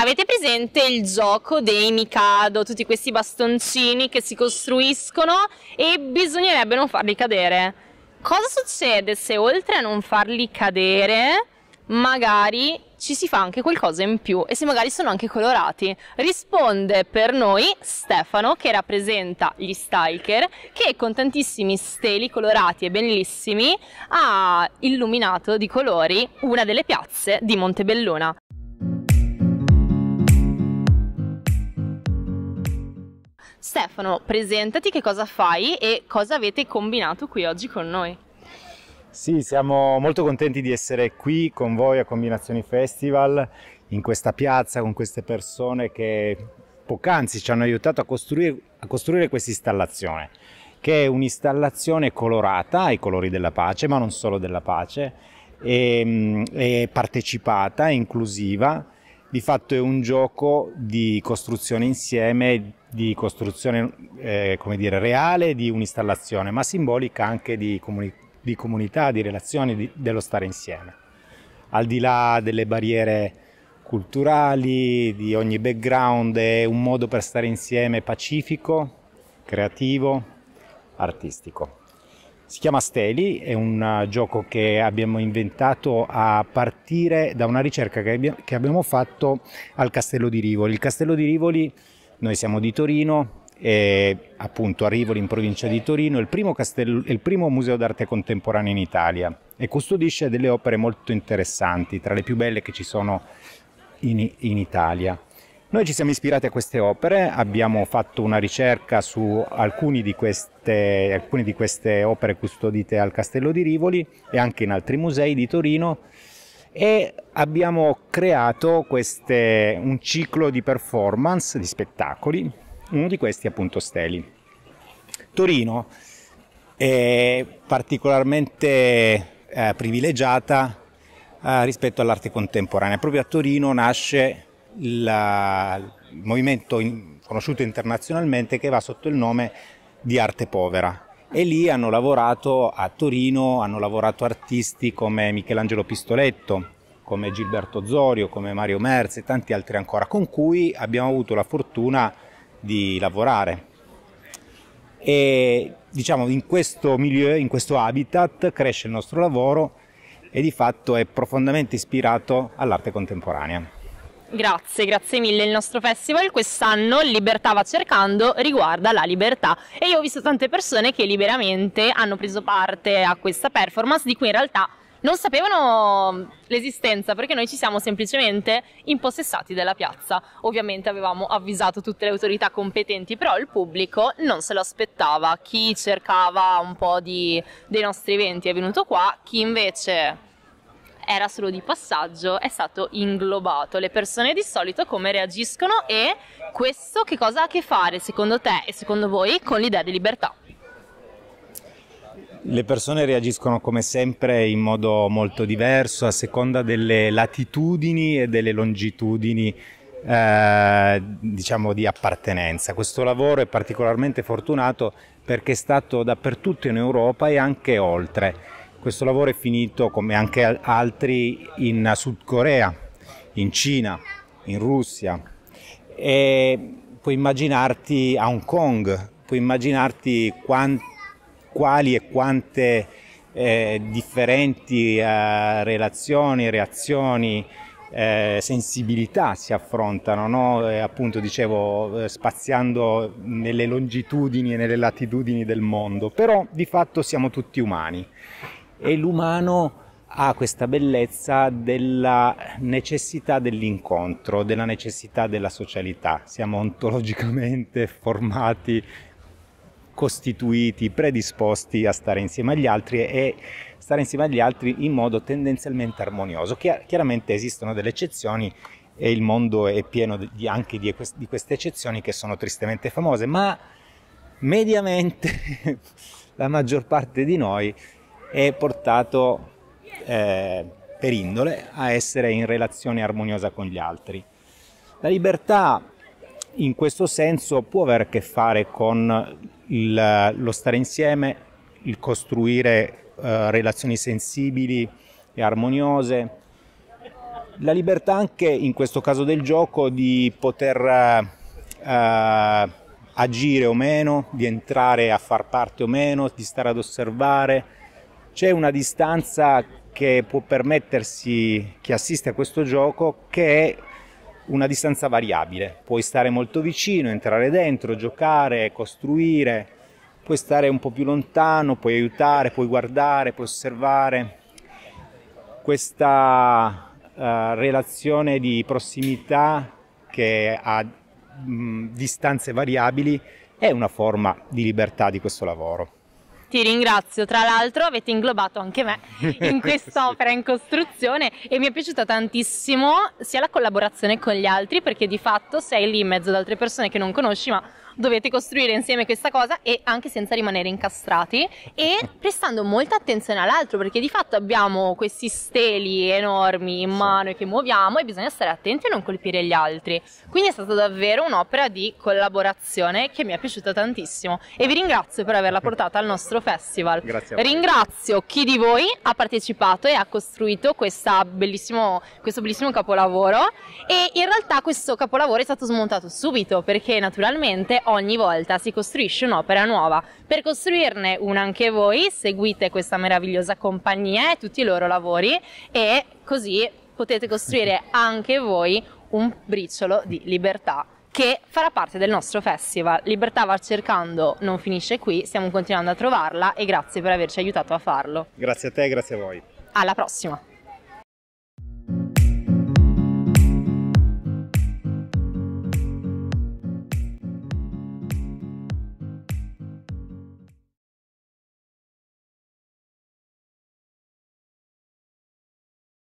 Avete presente il gioco dei Mikado, tutti questi bastoncini che si costruiscono e bisognerebbe non farli cadere? Cosa succede se oltre a non farli cadere, magari ci si fa anche qualcosa in più e se magari sono anche colorati? Risponde per noi Stefano che rappresenta gli stalker che con tantissimi steli colorati e bellissimi ha illuminato di colori una delle piazze di Montebelluna. Stefano, presentati che cosa fai e cosa avete combinato qui oggi con noi. Sì, siamo molto contenti di essere qui con voi a Combinazioni Festival, in questa piazza, con queste persone che poc'anzi ci hanno aiutato a costruire, costruire questa installazione, che è un'installazione colorata ai colori della pace, ma non solo della pace, e, ehm, è partecipata, è inclusiva di fatto è un gioco di costruzione insieme, di costruzione eh, dire, reale di un'installazione, ma simbolica anche di, comuni di comunità, di relazioni, di, dello stare insieme. Al di là delle barriere culturali, di ogni background, è un modo per stare insieme pacifico, creativo, artistico. Si chiama Steli, è un eh, gioco che abbiamo inventato a partire da una ricerca che abbiamo fatto al Castello di Rivoli. Il Castello di Rivoli, noi siamo di Torino, è appunto a Rivoli in provincia di Torino, il primo, castello, il primo museo d'arte contemporanea in Italia e custodisce delle opere molto interessanti, tra le più belle che ci sono in, in Italia. Noi ci siamo ispirati a queste opere, abbiamo fatto una ricerca su alcune di, queste, di queste opere custodite al Castello di Rivoli e anche in altri musei di Torino e abbiamo creato queste, un ciclo di performance, di spettacoli, uno di questi appunto Steli. Torino è particolarmente eh, privilegiata eh, rispetto all'arte contemporanea, proprio a Torino nasce la, il movimento in, conosciuto internazionalmente che va sotto il nome di arte povera. E lì hanno lavorato a Torino, hanno lavorato artisti come Michelangelo Pistoletto, come Gilberto Zorio, come Mario Merzi e tanti altri ancora, con cui abbiamo avuto la fortuna di lavorare. E diciamo in questo milieu, in questo habitat cresce il nostro lavoro e di fatto è profondamente ispirato all'arte contemporanea. Grazie, grazie mille. Il nostro festival quest'anno Libertà va cercando riguarda la libertà e io ho visto tante persone che liberamente hanno preso parte a questa performance di cui in realtà non sapevano l'esistenza perché noi ci siamo semplicemente impossessati della piazza. Ovviamente avevamo avvisato tutte le autorità competenti, però il pubblico non se lo aspettava. Chi cercava un po' di, dei nostri eventi è venuto qua, chi invece era solo di passaggio, è stato inglobato. Le persone di solito come reagiscono e questo che cosa ha a che fare secondo te e secondo voi con l'idea di libertà? Le persone reagiscono come sempre in modo molto diverso a seconda delle latitudini e delle longitudini eh, diciamo di appartenenza. Questo lavoro è particolarmente fortunato perché è stato dappertutto in Europa e anche oltre questo lavoro è finito, come anche altri, in Sud Corea, in Cina, in Russia. E puoi immaginarti a Hong Kong, puoi immaginarti quanti, quali e quante eh, differenti eh, relazioni, reazioni, eh, sensibilità si affrontano, no? e, appunto dicevo eh, spaziando nelle longitudini e nelle latitudini del mondo, però di fatto siamo tutti umani e l'umano ha questa bellezza della necessità dell'incontro, della necessità della socialità. Siamo ontologicamente formati, costituiti, predisposti a stare insieme agli altri e stare insieme agli altri in modo tendenzialmente armonioso. Chiaramente esistono delle eccezioni e il mondo è pieno di, anche di, di queste eccezioni che sono tristemente famose, ma mediamente la maggior parte di noi è portato eh, per indole a essere in relazione armoniosa con gli altri. La libertà in questo senso può avere a che fare con il, lo stare insieme, il costruire eh, relazioni sensibili e armoniose, la libertà anche in questo caso del gioco di poter eh, eh agire o meno, di entrare a far parte o meno, di stare ad osservare, c'è una distanza che può permettersi chi assiste a questo gioco che è una distanza variabile. Puoi stare molto vicino, entrare dentro, giocare, costruire, puoi stare un po' più lontano, puoi aiutare, puoi guardare, puoi osservare. Questa uh, relazione di prossimità che ha mh, distanze variabili è una forma di libertà di questo lavoro. Ti ringrazio, tra l'altro avete inglobato anche me in quest'opera in costruzione e mi è piaciuta tantissimo sia la collaborazione con gli altri perché di fatto sei lì in mezzo ad altre persone che non conosci ma dovete costruire insieme questa cosa e anche senza rimanere incastrati e prestando molta attenzione all'altro perché di fatto abbiamo questi steli enormi in mano che muoviamo e bisogna stare attenti a non colpire gli altri. Quindi è stata davvero un'opera di collaborazione che mi è piaciuta tantissimo e vi ringrazio per averla portata al nostro festival. Grazie. Ringrazio chi di voi ha partecipato e ha costruito bellissimo, questo bellissimo capolavoro e in realtà questo capolavoro è stato smontato subito perché naturalmente ogni volta si costruisce un'opera nuova. Per costruirne una anche voi seguite questa meravigliosa compagnia e tutti i loro lavori e così potete costruire anche voi un briciolo di libertà che farà parte del nostro festival. Libertà va cercando, non finisce qui, stiamo continuando a trovarla e grazie per averci aiutato a farlo. Grazie a te, grazie a voi. Alla prossima.